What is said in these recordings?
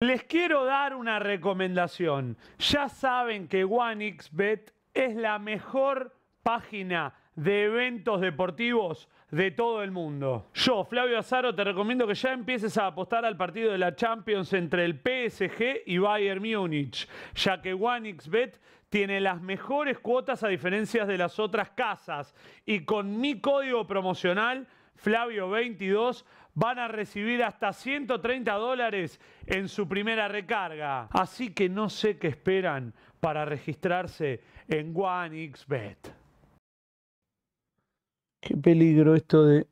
Les quiero dar una recomendación. Ya saben que Xbet es la mejor página de eventos deportivos de todo el mundo. Yo, Flavio Azaro, te recomiendo que ya empieces a apostar al partido de la Champions entre el PSG y Bayern Múnich, ya que OneXBet tiene las mejores cuotas a diferencia de las otras casas y con mi código promocional Flavio22 van a recibir hasta 130 dólares en su primera recarga. Así que no sé qué esperan para registrarse en XBet. Qué peligro esto de,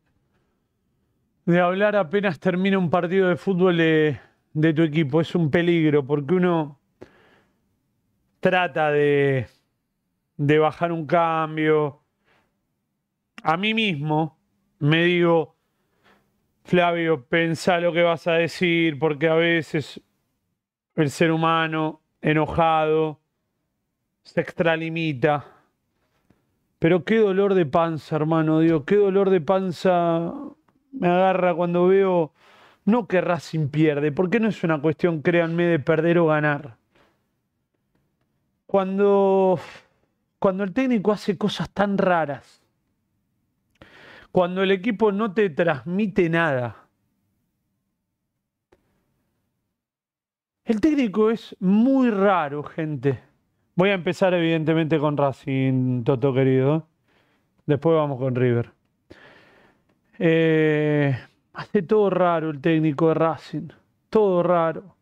de hablar apenas termina un partido de fútbol de, de tu equipo. Es un peligro porque uno trata de, de bajar un cambio. A mí mismo me digo, Flavio, pensá lo que vas a decir, porque a veces el ser humano enojado se extralimita. Pero qué dolor de panza, hermano, Dios, qué dolor de panza me agarra cuando veo, no querrás sin pierde, porque no es una cuestión, créanme, de perder o ganar. Cuando, cuando el técnico hace cosas tan raras, cuando el equipo no te transmite nada. El técnico es muy raro, gente. Voy a empezar evidentemente con Racing, Toto querido. Después vamos con River. Eh, hace todo raro el técnico de Racing. Todo raro.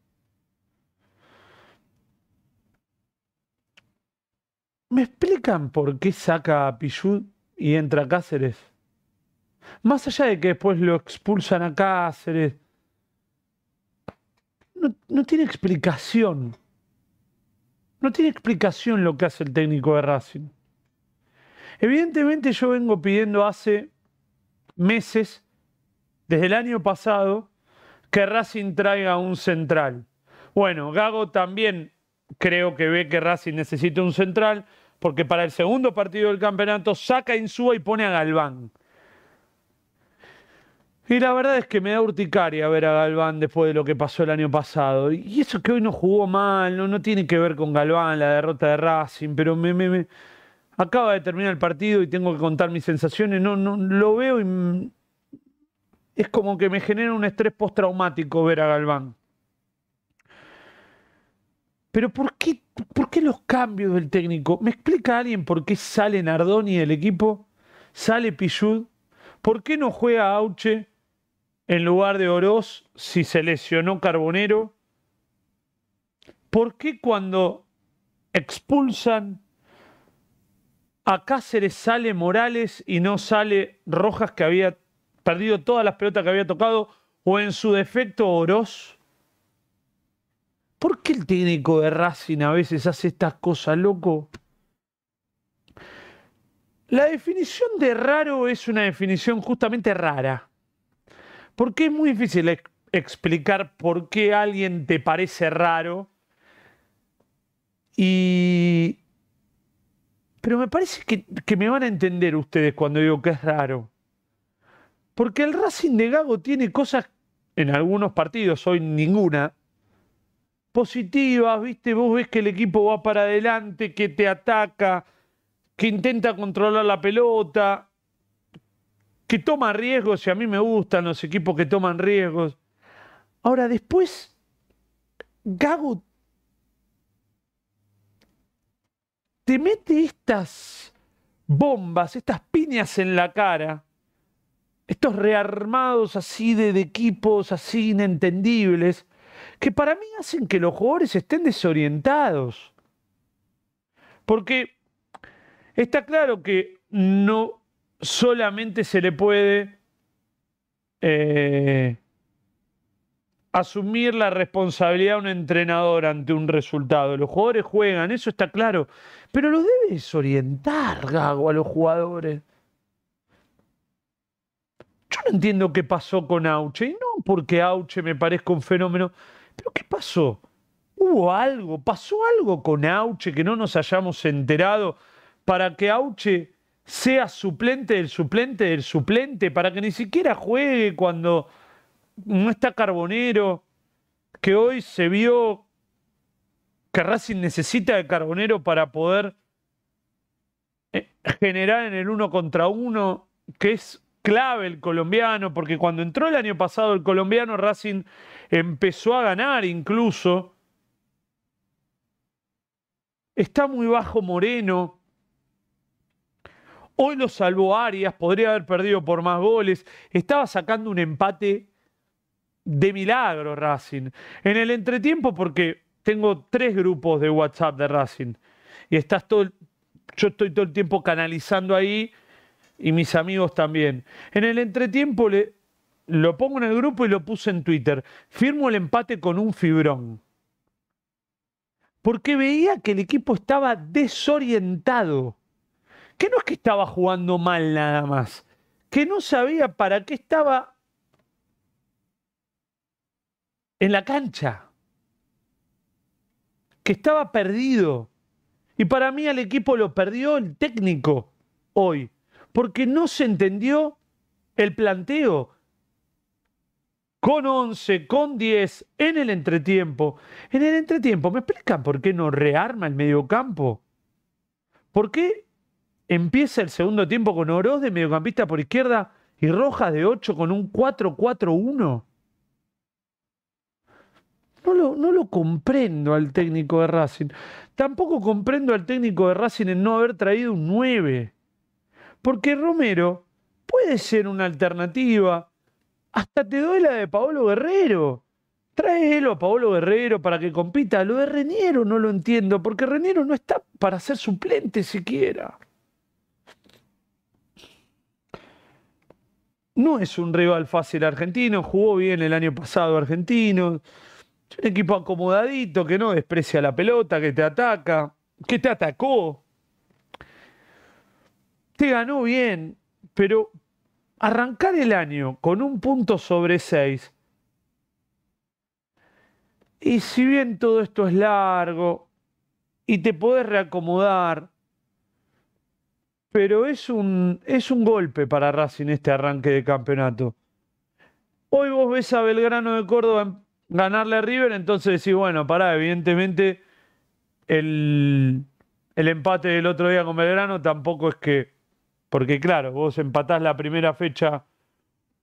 ¿Me explican por qué saca a Pichu y entra Cáceres? Más allá de que después lo expulsan a Cáceres, no, no tiene explicación. No tiene explicación lo que hace el técnico de Racing. Evidentemente yo vengo pidiendo hace meses, desde el año pasado, que Racing traiga un central. Bueno, Gago también creo que ve que Racing necesita un central, porque para el segundo partido del campeonato saca a Insúa y pone a Galván. Y la verdad es que me da urticaria ver a Galván después de lo que pasó el año pasado. Y eso que hoy no jugó mal, no, tiene que ver con Galván, la derrota de Racing, pero me, me, acaba de terminar el partido y tengo que contar mis sensaciones. No, no, lo veo y es como que me genera un estrés postraumático ver a Galván. Pero ¿por qué, ¿por qué los cambios del técnico? ¿Me explica alguien por qué sale Nardoni del equipo? ¿Sale pillud ¿Por qué no juega Auche? en lugar de Oroz si se lesionó Carbonero? ¿Por qué cuando expulsan a Cáceres sale Morales y no sale Rojas que había perdido todas las pelotas que había tocado o en su defecto Oroz? ¿Por qué el técnico de Racing a veces hace estas cosas, loco? La definición de raro es una definición justamente rara. Porque es muy difícil explicar por qué alguien te parece raro y... Pero me parece que, que me van a entender ustedes cuando digo que es raro. Porque el Racing de Gago tiene cosas, en algunos partidos, hoy ninguna, positivas, ¿viste? Vos ves que el equipo va para adelante, que te ataca, que intenta controlar la pelota, que toma riesgos y a mí me gustan los equipos que toman riesgos. Ahora, después, Gago te mete estas bombas, estas piñas en la cara, estos rearmados así de, de, equipos así inentendibles, que para mí hacen que los jugadores estén desorientados. Porque está claro que no solamente se le puede eh, asumir la responsabilidad a un entrenador ante un resultado. Los jugadores juegan, eso está claro, pero lo debes orientar, Gago, a los jugadores. Yo no entiendo qué pasó con Auche, y no porque Auche me parezca un fenómeno, pero ¿qué pasó? ¿Hubo algo? ¿Pasó algo con Auche que no nos hayamos enterado para que Auche sea suplente del suplente del suplente, para que ni siquiera juegue cuando no está Carbonero, que hoy se vio que Racing necesita de Carbonero para poder eh, generar en el uno contra uno, que es clave el colombiano, porque cuando entró el año pasado el colombiano, Racing empezó a ganar incluso. Está muy bajo Moreno. Hoy lo salvó Arias, podría haber perdido por más goles. Estaba sacando un empate de milagro Racing. En el entretiempo, porque tengo tres grupos de WhatsApp de Racing. Y estás yo estoy todo el tiempo canalizando ahí y mis amigos también. En el entretiempo le, lo pongo en el grupo y lo puse en Twitter. Firmo el empate con un fibrón. Porque veía que el equipo estaba desorientado que no es que estaba jugando mal nada más, que no sabía para qué estaba en la cancha, que estaba perdido. Y para mí al equipo lo perdió el técnico hoy, porque no se entendió el planteo. Con 11, con 10, en el entretiempo. En el entretiempo, ¿me explican por qué no rearma el mediocampo? ¿Por qué Empieza el segundo tiempo con Oroz de mediocampista por izquierda y Rojas de 8 con un 4-4-1. No lo, comprendo al técnico de Racing. Tampoco comprendo al técnico de Racing en no haber traído un 9. Porque Romero puede ser una alternativa. Hasta te doy la de Paolo Guerrero. Tráelo a Paolo Guerrero para que compita. Lo de Reniero no lo entiendo, porque Reniero no está para ser suplente siquiera. no es un rival fácil argentino, jugó bien el año pasado argentino. un equipo acomodadito que no desprecia la pelota, que te ataca, que te atacó. Te ganó bien, pero arrancar el año con un punto sobre seis. Y si bien todo esto es largo y te podés reacomodar, pero es un, es un golpe para Racing este arranque de campeonato. Hoy vos ves a Belgrano de Córdoba ganarle a River, entonces decís, bueno, pará, evidentemente el, el empate del otro día con Belgrano tampoco es que, porque claro, vos empatás la primera fecha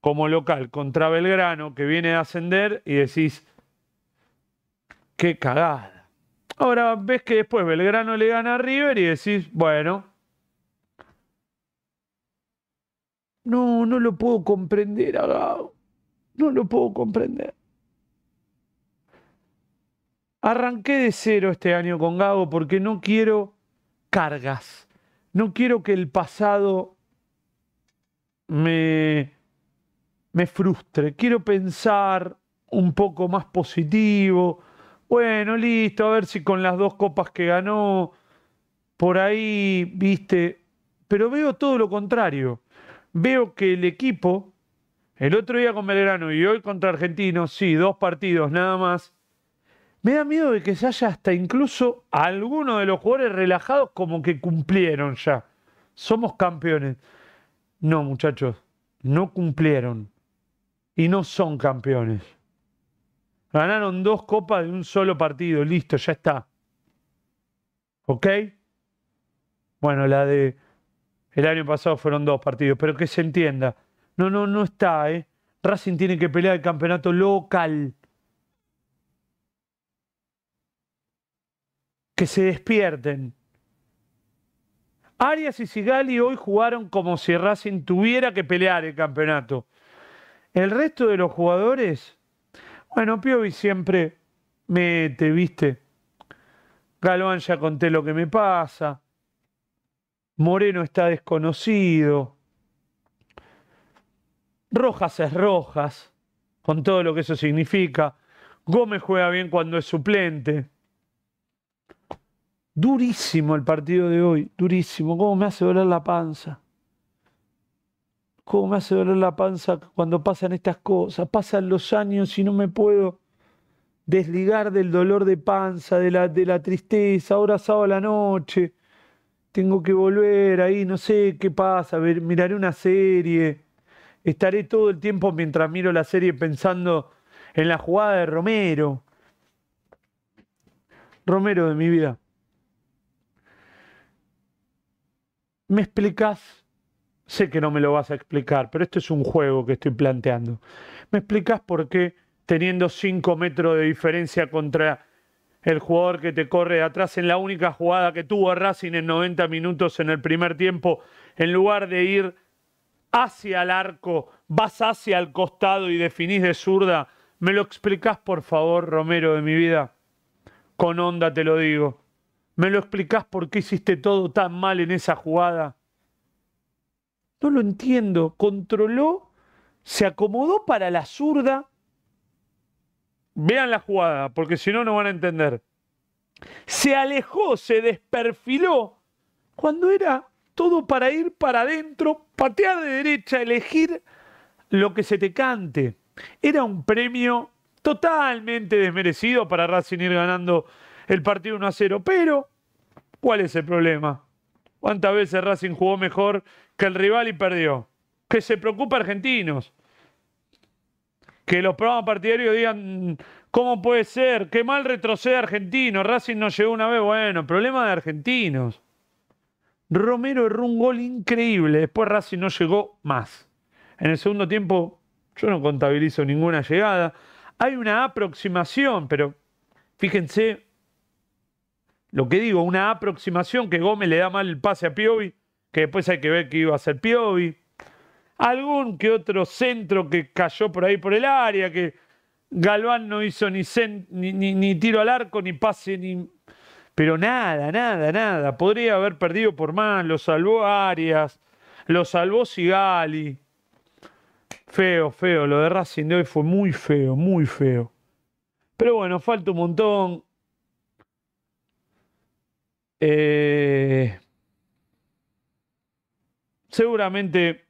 como local contra Belgrano, que viene a ascender, y decís, qué cagada. Ahora ves que después Belgrano le gana a River y decís, bueno, No, no lo puedo comprender, Gago No lo puedo comprender. Arranqué de cero este año con Gago porque no quiero cargas. No quiero que el pasado me, me frustre. Quiero pensar un poco más positivo. Bueno, listo, a ver si con las dos copas que ganó, por ahí, viste. Pero veo todo lo contrario veo que el equipo, el otro día con Belgrano y hoy contra Argentinos, sí, dos partidos nada más, me da miedo de que se haya hasta incluso algunos alguno de los jugadores relajados como que cumplieron ya. Somos campeones. No, muchachos, no cumplieron. Y no son campeones. Ganaron dos copas de un solo partido, listo, ya está. ¿Ok? Bueno, la de el año pasado fueron dos partidos, pero que se entienda. No, no, no está, ¿eh? Racing tiene que pelear el campeonato local. Que se despierten. Arias y Sigali hoy jugaron como si Racing tuviera que pelear el campeonato. El resto de los jugadores, bueno, Piovi siempre mete, viste. Galván ya conté lo que me pasa. Moreno está desconocido. Rojas es Rojas, con todo lo que eso significa. Gómez juega bien cuando es suplente. Durísimo el partido de hoy, durísimo. ¿Cómo me hace doler la panza? ¿Cómo me hace doler la panza cuando pasan estas cosas? Pasan los años y no me puedo desligar del dolor de panza, de la, de la tristeza. Ahora sábado a la noche tengo que volver ahí, no sé qué pasa, ver, miraré una serie, estaré todo el tiempo mientras miro la serie pensando en la jugada de Romero. Romero de mi vida. ¿Me explicas? Sé que no me lo vas a explicar, pero esto es un juego que estoy planteando. ¿Me explicas por qué teniendo 5 metros de diferencia contra el jugador que te corre atrás en la única jugada que tuvo Racing en 90 minutos en el primer tiempo, en lugar de ir hacia el arco, vas hacia el costado y definís de zurda. ¿Me lo explicás, por favor, Romero, de mi vida? Con onda te lo digo. ¿Me lo explicás por qué hiciste todo tan mal en esa jugada? No lo entiendo. Controló, se acomodó para la zurda Vean la jugada, porque si no, no van a entender. Se alejó, se desperfiló, cuando era todo para ir para adentro, patear de derecha, elegir lo que se te cante. Era un premio totalmente desmerecido para Racing ir ganando el partido 1 a 0. Pero, ¿cuál es el problema? ¿Cuántas veces Racing jugó mejor que el rival y perdió? Que se preocupa Argentinos que los programas partidarios digan, ¿cómo puede ser? Qué mal retrocede Argentino, Racing no llegó una vez, bueno, problema de argentinos. Romero erró un gol increíble, después Racing no llegó más. En el segundo tiempo yo no contabilizo ninguna llegada. Hay una aproximación, pero fíjense lo que digo, una aproximación que Gómez le da mal el pase a Piovi, que después hay que ver qué iba a hacer Piovi algún que otro centro que cayó por ahí por el área, que Galván no hizo ni, ni, tiro al arco, ni pase, ni... Pero nada, nada, nada. Podría haber perdido por más, lo salvó Arias, lo salvó Sigali. Feo, feo, lo de Racing de hoy fue muy feo, muy feo. Pero bueno, falta un montón. Eh, seguramente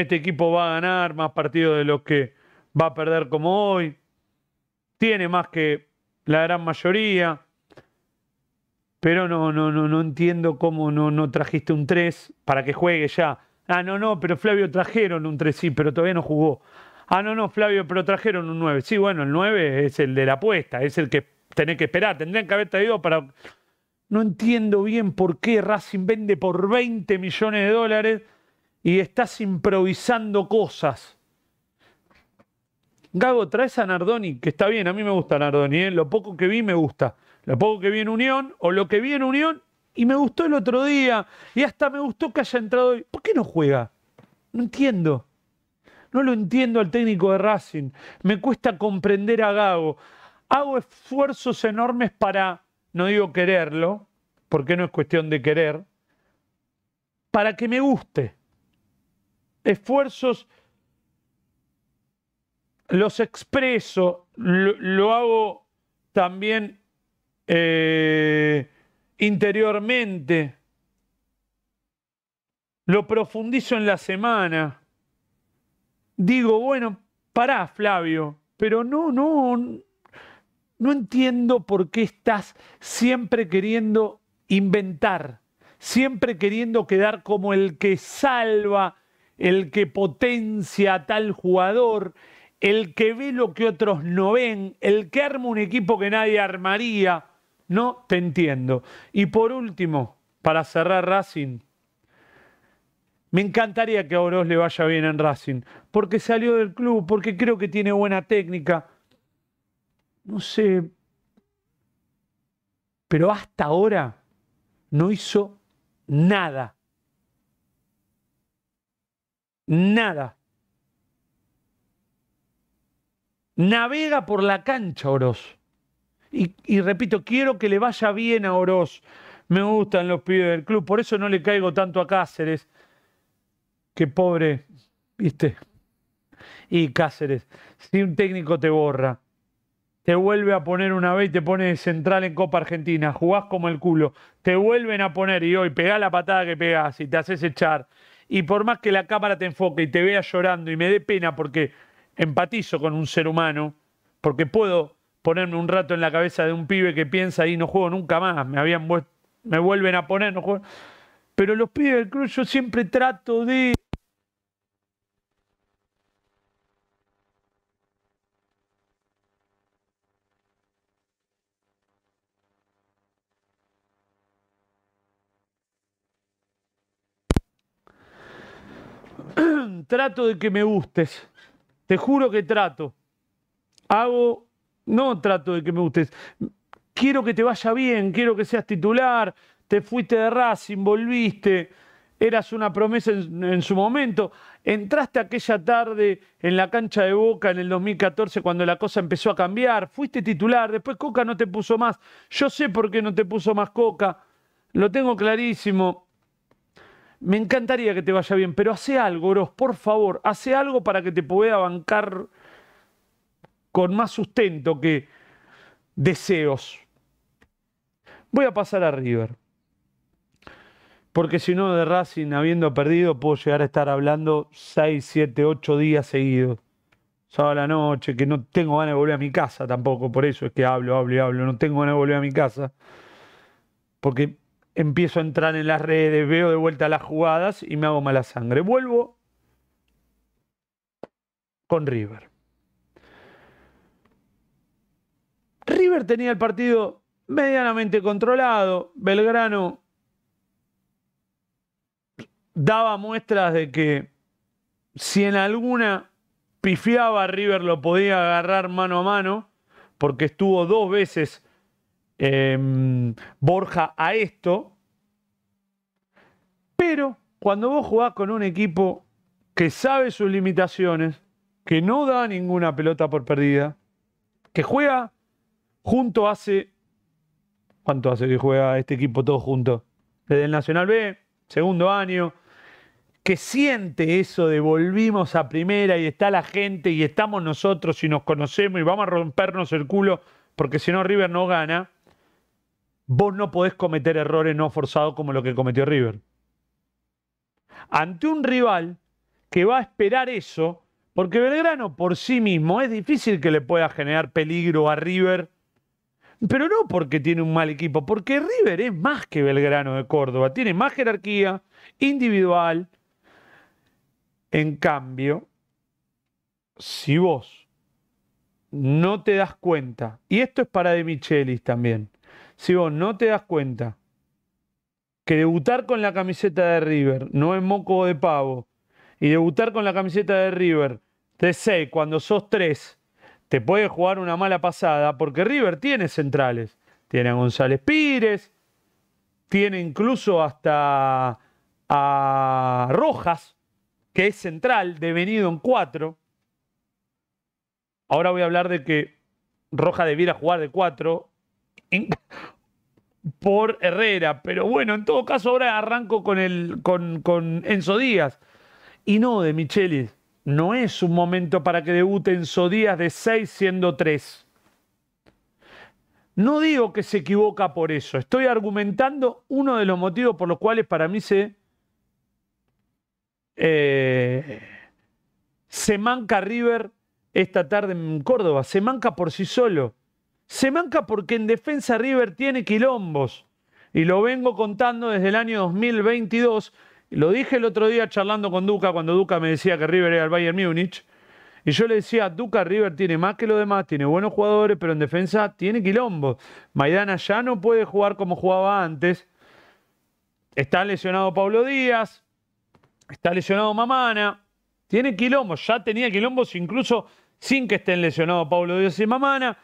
este equipo va a ganar más partidos de los que va a perder como hoy. Tiene más que la gran mayoría. Pero no, no, no, no entiendo cómo no, no trajiste un 3 para que juegue ya. Ah, no, no, pero Flavio trajeron un 3, sí, pero todavía no jugó. Ah, no, no, Flavio, pero trajeron un 9. Sí, bueno, el 9 es el de la apuesta, es el que tenés que esperar. Tendrían que haber traído para. No entiendo bien por qué Racing vende por 20 millones de dólares y estás improvisando cosas. Gago, traes a Nardoni, que está bien, a mí me gusta Nardoni, ¿eh? lo poco que vi me gusta. Lo poco que vi en Unión, o lo que vi en Unión, y me gustó el otro día, y hasta me gustó que haya entrado hoy. ¿Por qué no juega? No entiendo. No lo entiendo al técnico de Racing. Me cuesta comprender a Gago. Hago esfuerzos enormes para, no digo quererlo, porque no es cuestión de querer, para que me guste esfuerzos los expreso, lo, hago también eh, interiormente, lo profundizo en la semana. Digo, bueno, pará, Flavio, pero no, no, no entiendo por qué estás siempre queriendo inventar, siempre queriendo quedar como el que salva el que potencia a tal jugador, el que ve lo que otros no ven, el que arma un equipo que nadie armaría. No, te entiendo. Y por último, para cerrar Racing, me encantaría que a Oroz le vaya bien en Racing, porque salió del club, porque creo que tiene buena técnica. No sé, pero hasta ahora no hizo nada Nada. Navega por la cancha, Oroz. Y, repito, quiero que le vaya bien a Oroz. Me gustan los pibes del club, por eso no le caigo tanto a Cáceres. Qué pobre, viste. Y Cáceres, si un técnico te borra, te vuelve a poner una vez y te pone central en Copa Argentina, jugás como el culo, te vuelven a poner y hoy pegá la patada que pegás y te haces echar y por más que la cámara te enfoque y te vea llorando y me dé pena porque empatizo con un ser humano, porque puedo ponerme un rato en la cabeza de un pibe que piensa ahí, no juego nunca más, me, habían, me vuelven a poner, no juego. Pero los pibes del club yo siempre trato de trato de que me gustes. Te juro que trato. Hago, no trato de que me gustes. Quiero que te vaya bien, quiero que seas titular. Te fuiste de Racing, volviste. Eras una promesa en, su momento. Entraste aquella tarde en la cancha de Boca en el 2014 cuando la cosa empezó a cambiar. Fuiste titular, después Coca no te puso más. Yo sé por qué no te puso más Coca. Lo tengo clarísimo me encantaría que te vaya bien, pero hace algo, por favor, hace algo para que te pueda bancar con más sustento que deseos. Voy a pasar a River. Porque si no, de Racing, habiendo perdido, puedo llegar a estar hablando 6, 7, 8 días seguidos. Sábado la noche, que no tengo ganas de volver a mi casa tampoco, por eso es que hablo, hablo y hablo. No tengo ganas de volver a mi casa. Porque empiezo a entrar en las redes, veo de vuelta las jugadas y me hago mala sangre. Vuelvo con River. River tenía el partido medianamente controlado, Belgrano daba muestras de que si en alguna pifiaba River lo podía agarrar mano a mano, porque estuvo dos veces Em, Borja a esto. Pero cuando vos jugás con un equipo que sabe sus limitaciones, que no da ninguna pelota por perdida, que juega junto hace. ¿Cuánto hace que juega este equipo todo junto? Desde el Nacional B, segundo año, que siente eso de volvimos a primera y está la gente y estamos nosotros y nos conocemos y vamos a rompernos el culo porque si no River no gana vos no podés cometer errores no forzados como lo que cometió River. Ante un rival que va a esperar eso, porque Belgrano por sí mismo es difícil que le pueda generar peligro a River, pero no porque tiene un mal equipo, porque River es más que Belgrano de Córdoba, tiene más jerarquía individual. En cambio, si vos no te das cuenta, y esto es para de Michelis también, si vos no te das cuenta que debutar con la camiseta de River no es moco de pavo y debutar con la camiseta de River te sé cuando sos tres te puede jugar una mala pasada porque River tiene centrales. Tiene a González Pires, tiene incluso hasta a Rojas, que es central, devenido en cuatro. Ahora voy a hablar de que Rojas debiera jugar de cuatro por Herrera. Pero bueno, en todo caso, ahora arranco con, el, con, Enzo Díaz. Y no, de Michelis, no es un momento para que debute Enzo Díaz de 6 siendo 3. No digo que se equivoca por eso, estoy argumentando uno de los motivos por los cuales para mí se, eh, se manca River esta tarde en Córdoba, se manca por sí solo. Se manca porque en defensa River tiene quilombos. Y lo vengo contando desde el año 2022. Lo dije el otro día charlando con Duca, cuando Duca me decía que River era el Bayern Múnich. Y yo le decía, Duca River tiene más que lo demás, tiene buenos jugadores, pero en defensa tiene quilombos. Maidana ya no puede jugar como jugaba antes. Está lesionado Pablo Díaz, está lesionado Mamana. Tiene quilombos. ya tenía quilombos incluso sin que estén lesionados Pablo Díaz y Mamana.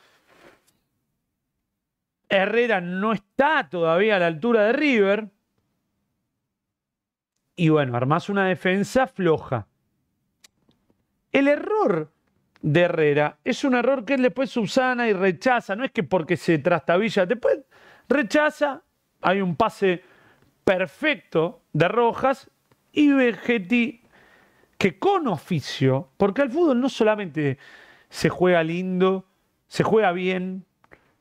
Herrera no está todavía a la altura de River. Y bueno, armás una defensa floja. El error de Herrera es un error que él después subsana y rechaza. No es que porque se trastabilla, después rechaza. Hay un pase perfecto de Rojas y Vegetti que con oficio, porque al fútbol no solamente se juega lindo, se juega bien,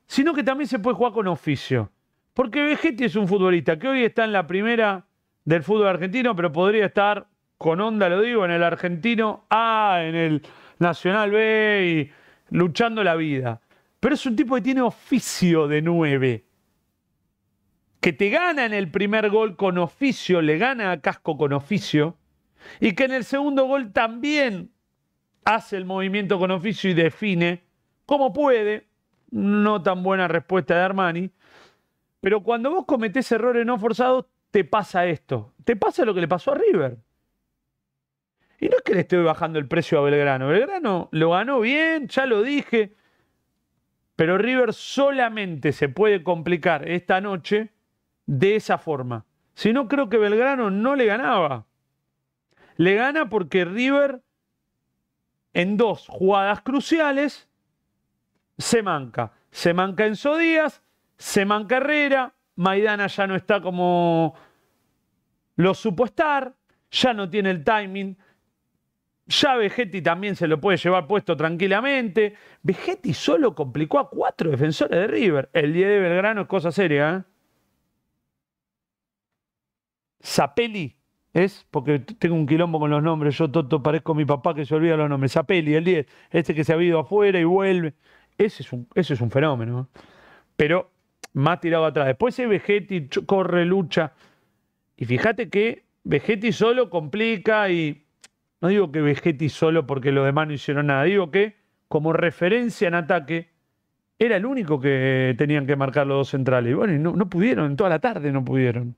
sino que también se puede jugar con oficio. Porque Vegetti es un futbolista que hoy está en la primera del fútbol argentino, pero podría estar, con onda lo digo, en el argentino A, en el Nacional B y luchando la vida. Pero es un tipo que tiene oficio de nueve. Que te gana en el primer gol con oficio, le gana a Casco con oficio. Y que en el segundo gol también hace el movimiento con oficio y define como puede no tan buena respuesta de Armani. Pero cuando vos cometés errores no forzados, te pasa esto. Te pasa lo que le pasó a River. Y no es que le estoy bajando el precio a Belgrano. Belgrano lo ganó bien, ya lo dije. Pero River solamente se puede complicar esta noche de esa forma. Si no, creo que Belgrano no le ganaba. Le gana porque River en dos jugadas cruciales se manca. Se manca Enzo Díaz, se manca Herrera, Maidana ya no está como lo supo estar, ya no tiene el timing. Ya Vegetti también se lo puede llevar puesto tranquilamente. Vegetti solo complicó a cuatro defensores de River. El 10 de Belgrano es cosa seria. ¿eh? es, porque tengo un quilombo con los nombres. Yo, Toto, parezco a mi papá que se olvida los nombres. Zapelli, el 10, este que se ha ido afuera y vuelve. Ese es un, fenómeno. Pero más tirado atrás. Después es Vegetti, corre, lucha. Y fíjate que Vegetti solo complica y. No digo que Vegetti solo porque los demás no hicieron nada. Digo que, como referencia en ataque, era el único que tenían que marcar los dos centrales. Y bueno, no, no pudieron, en toda la tarde no pudieron.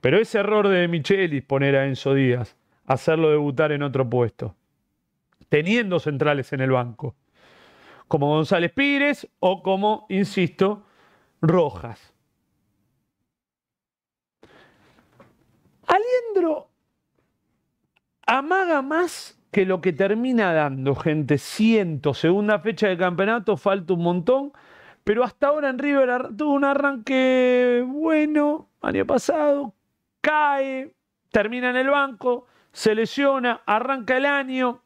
Pero ese error de Michelis poner a Enzo Díaz, hacerlo debutar en otro puesto, teniendo centrales en el banco como González Pires o como, insisto, Rojas. Aliendro amaga más que lo que termina dando, gente. Siento, segunda fecha del campeonato, falta un montón. Pero hasta ahora en River tuvo un arranque bueno, año pasado, cae, termina en el banco, se lesiona, arranca el año.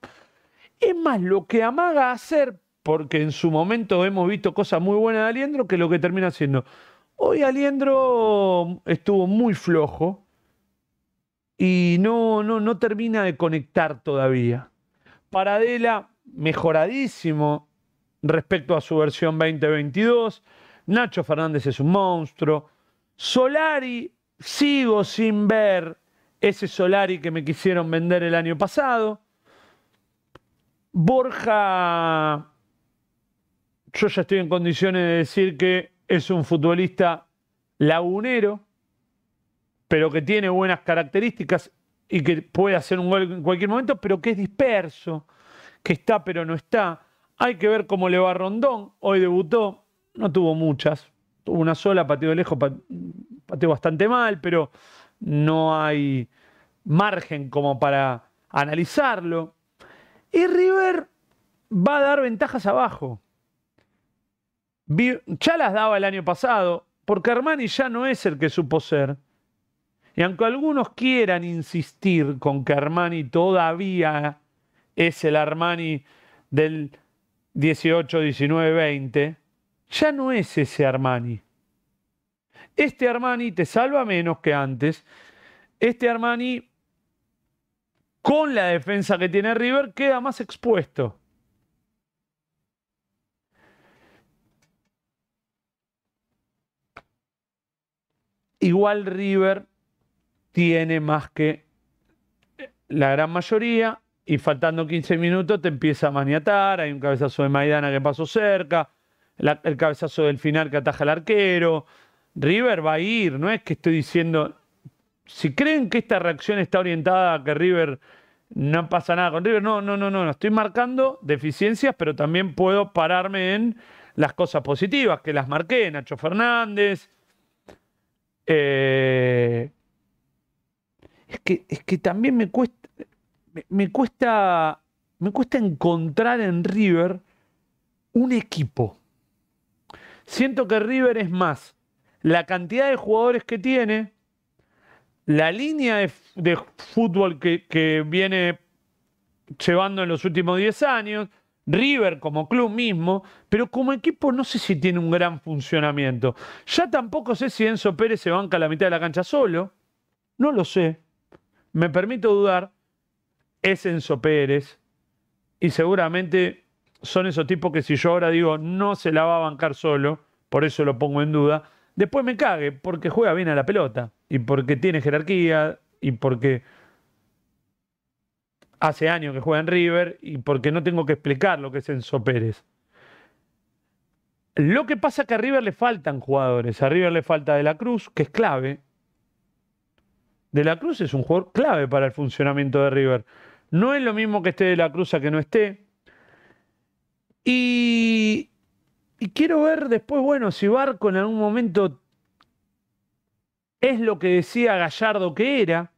Es más lo que amaga hacer porque en su momento hemos visto cosas muy buenas de Aliendro que lo que termina siendo. Hoy Aliendro estuvo muy flojo y no, no, no termina de conectar todavía. Paradela, mejoradísimo respecto a su versión 2022. Nacho Fernández es un monstruo. Solari, sigo sin ver ese Solari que me quisieron vender el año pasado. Borja yo ya estoy en condiciones de decir que es un futbolista lagunero, pero que tiene buenas características y que puede hacer un gol en cualquier momento, pero que es disperso, que está pero no está. Hay que ver cómo le va Rondón. Hoy debutó, no tuvo muchas, tuvo una sola, pateó de lejos, pateó bastante mal, pero no hay margen como para analizarlo. Y River va a dar ventajas abajo ya las daba el año pasado, porque Armani ya no es el que supo ser. Y aunque algunos quieran insistir con que Armani todavía es el Armani del 18, 19, 20, ya no es ese Armani. Este Armani te salva menos que antes. Este Armani, con la defensa que tiene River, queda más expuesto. Igual River tiene más que la gran mayoría y faltando 15 minutos te empieza a maniatar, hay un cabezazo de Maidana que pasó cerca, el cabezazo del final que ataja al arquero. River va a ir, no es que estoy diciendo, si creen que esta reacción está orientada a que River no pasa nada con River, no, no, no, no, estoy marcando deficiencias, pero también puedo pararme en las cosas positivas, que las marqué, Nacho Fernández, eh, es, que, es que también me cuesta, me, cuesta, me cuesta encontrar en River un equipo. Siento que River es más la cantidad de jugadores que tiene, la línea de, fútbol que, que, viene llevando en los últimos 10 años, River como club mismo, pero como equipo no sé si tiene un gran funcionamiento. Ya tampoco sé si Enzo Pérez se banca a la mitad de la cancha solo. No lo sé. Me permito dudar. Es Enzo Pérez. Y seguramente son esos tipos que si yo ahora digo no se la va a bancar solo, por eso lo pongo en duda, después me cague porque juega bien a la pelota y porque tiene jerarquía y porque hace años que juega en River y porque no tengo que explicar lo que es Enzo Pérez. Lo que pasa es que a River le faltan jugadores. A River le falta De la Cruz, que es clave. De la Cruz es un jugador clave para el funcionamiento de River. No es lo mismo que esté De la Cruz a que no esté. Y, y quiero ver después, bueno, si Barco en algún momento es lo que decía Gallardo que era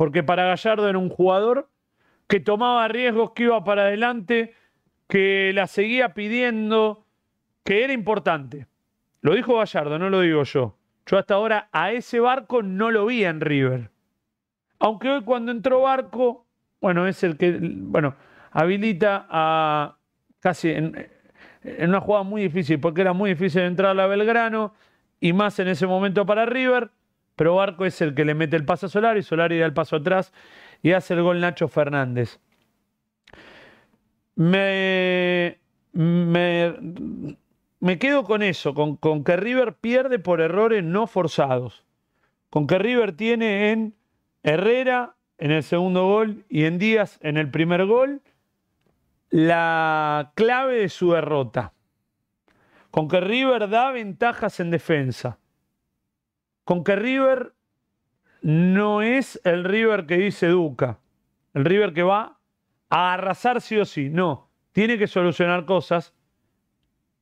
porque para Gallardo era un jugador que tomaba riesgos, que iba para adelante, que la seguía pidiendo, que era importante. Lo dijo Gallardo, no lo digo yo. Yo hasta ahora a ese barco no lo vi en River. Aunque hoy cuando entró Barco, bueno, es el que, bueno, habilita a casi en, en una jugada muy difícil, porque era muy difícil entrar a Belgrano y más en ese momento para River. Pero Barco es el que le mete el paso a Solari, Solari da el paso atrás y hace el gol Nacho Fernández. Me, me, me quedo con eso, con, con que River pierde por errores no forzados. Con que River tiene en Herrera en el segundo gol y en Díaz en el primer gol la clave de su derrota. Con que River da ventajas en defensa con que River no es el River que dice Duca, el River que va a arrasar sí o sí, no, tiene que solucionar cosas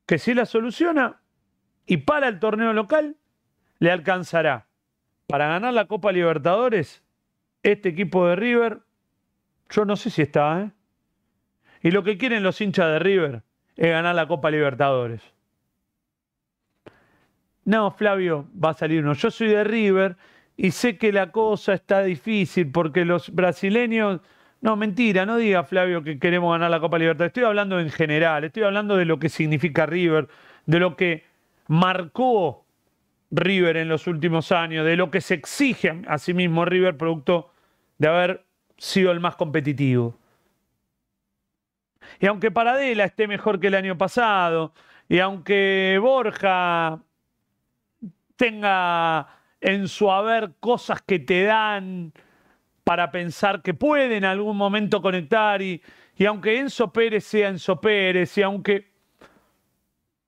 que si la soluciona y para el torneo local, le alcanzará para ganar la Copa Libertadores. Este equipo de River, yo no sé si está, ¿eh? Y lo que quieren los hinchas de River es ganar la Copa Libertadores no, Flavio, va a salir uno. Yo soy de River y sé que la cosa está difícil porque los brasileños... No, mentira, no diga Flavio que queremos ganar la Copa Libertad. Estoy hablando en general, estoy hablando de lo que significa River, de lo que marcó River en los últimos años, de lo que se exige a sí mismo River producto de haber sido el más competitivo. Y aunque Paradela esté mejor que el año pasado, y aunque Borja tenga en su haber cosas que te dan para pensar que puede en algún momento conectar y, y aunque Enzo Pérez sea Enzo Pérez y aunque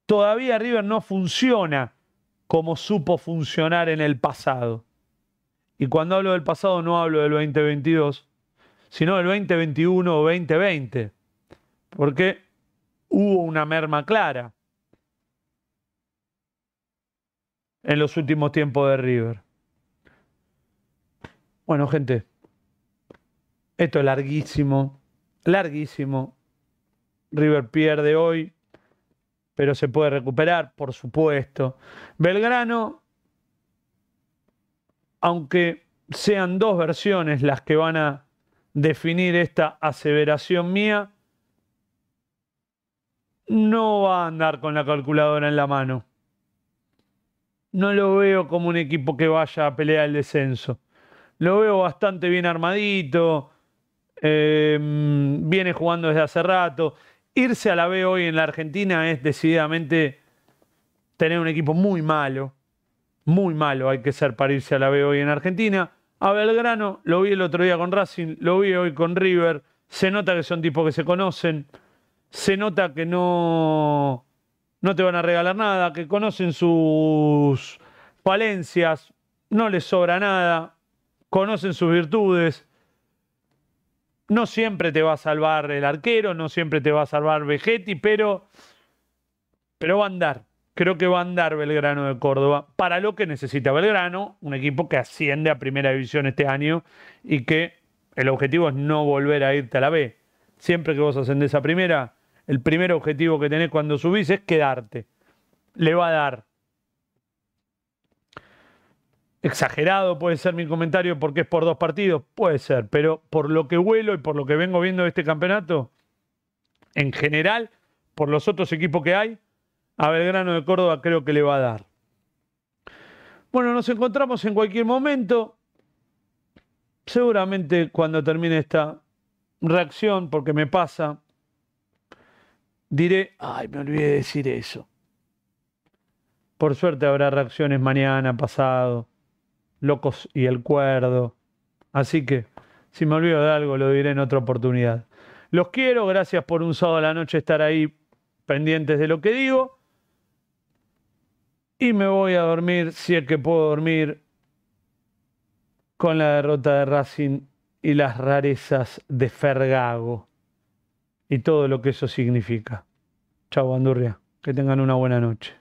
todavía River no funciona como supo funcionar en el pasado. Y cuando hablo del pasado no hablo del 2022, sino del 2021 o 2020, porque hubo una merma clara. en los últimos tiempos de River. Bueno, gente, esto es larguísimo, larguísimo. River pierde hoy, pero se puede recuperar, por supuesto. Belgrano, aunque sean dos versiones las que van a definir esta aseveración mía, no va a andar con la calculadora en la mano no lo veo como un equipo que vaya a pelear el descenso. Lo veo bastante bien armadito, em, viene jugando desde hace rato. Irse a la B hoy en la Argentina es decididamente tener un equipo muy malo, muy malo hay que ser para irse a la B hoy en Argentina. A Belgrano lo vi el otro día con Racing, lo vi hoy con River. Se nota que son tipos que se conocen. Se nota que no no te van a regalar nada, que conocen sus falencias, no les sobra nada, conocen sus virtudes. No siempre te va a salvar el arquero, no siempre te va a salvar Vegetti, pero, pero va a andar. Creo que va a andar Belgrano de Córdoba para lo que necesita Belgrano, un equipo que asciende a primera división este año y que el objetivo es no volver a irte a la B. Siempre que vos ascendés a primera, el primer objetivo que tenés cuando subís es quedarte. Le va a dar. Exagerado puede ser mi comentario porque es por dos partidos, puede ser, pero por lo que huelo y por lo que vengo viendo de este campeonato, en general, por los otros equipos que hay, a Belgrano de Córdoba creo que le va a dar. Bueno, nos encontramos en cualquier momento. Seguramente cuando termine esta reacción, porque me pasa, diré, ay, me olvidé de decir eso. Por suerte habrá reacciones mañana, pasado, locos y el cuerdo. Así que, si me olvido de algo, lo diré en otra oportunidad. Los quiero, gracias por un sábado a la noche estar ahí pendientes de lo que digo. Y me voy a dormir, si es que puedo dormir, con la derrota de Racing y las rarezas de Fergago y todo lo que eso significa. Chau, Andurria. Que tengan una buena noche.